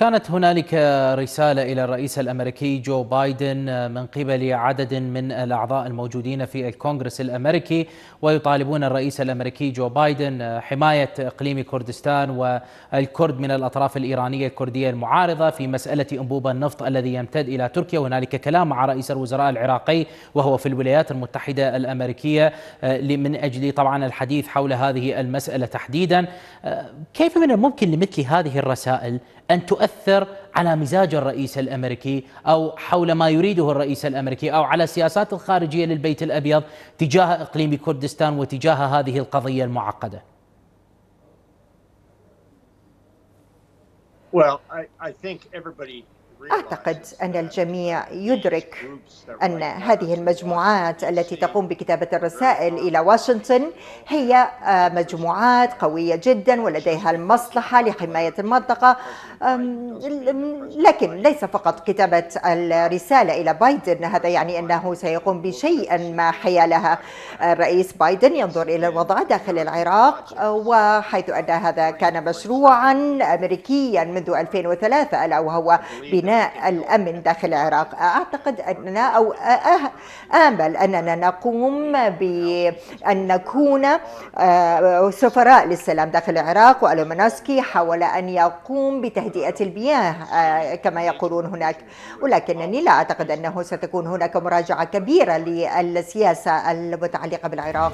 كانت هنالك رسالة إلى الرئيس الأمريكي جو بايدن آه، من قبل عدد من الأعضاء الموجودين في الكونغرس الأمريكي ويطالبون الرئيس الأمريكي جو بايدن آه، حماية إقليم كردستان والكرد من الأطراف الإيرانية الكردية المعارضة في مسألة أنبوب النفط الذي يمتد إلى تركيا وهنالك كلام مع رئيس الوزراء العراقي وهو في الولايات المتحدة الأمريكية آه، من أجل طبعا الحديث حول هذه المسألة تحديدا كيف من الممكن لمثل هذه الرسائل أن تؤثر يؤثر على مزاج الرئيس الامريكي او حول ما يريده الرئيس الامريكي او على السياسات الخارجيه للبيت الابيض تجاه اقليم كردستان وتجاه هذه القضيه المعقده. Well, I, I think everybody أعتقد أن الجميع يدرك أن هذه المجموعات التي تقوم بكتابة الرسائل إلى واشنطن هي آه، مجموعات قوية جدا ولديها المصلحة لحماية المنطقة لكن ليس فقط كتابة الرسالة إلى بايدن هذا يعني أنه سيقوم بشيء ما حيالها آه، الرئيس بايدن ينظر إلى الوضع داخل العراق آه، وحيث أن هذا كان مشروعا أمريكيا منذ 2003 ألا وهو بناء الأمن داخل العراق أعتقد أننا أو أه آمل أننا نقوم بأن نكون آه، سفراء للسلام داخل العراق والومنسكي حاول أن يقوم بتهدئة المياه آه، كما يقولون هناك ولكنني لا أعتقد أنه ستكون هناك مراجعة كبيرة للسياسة المتعلقة بالعراق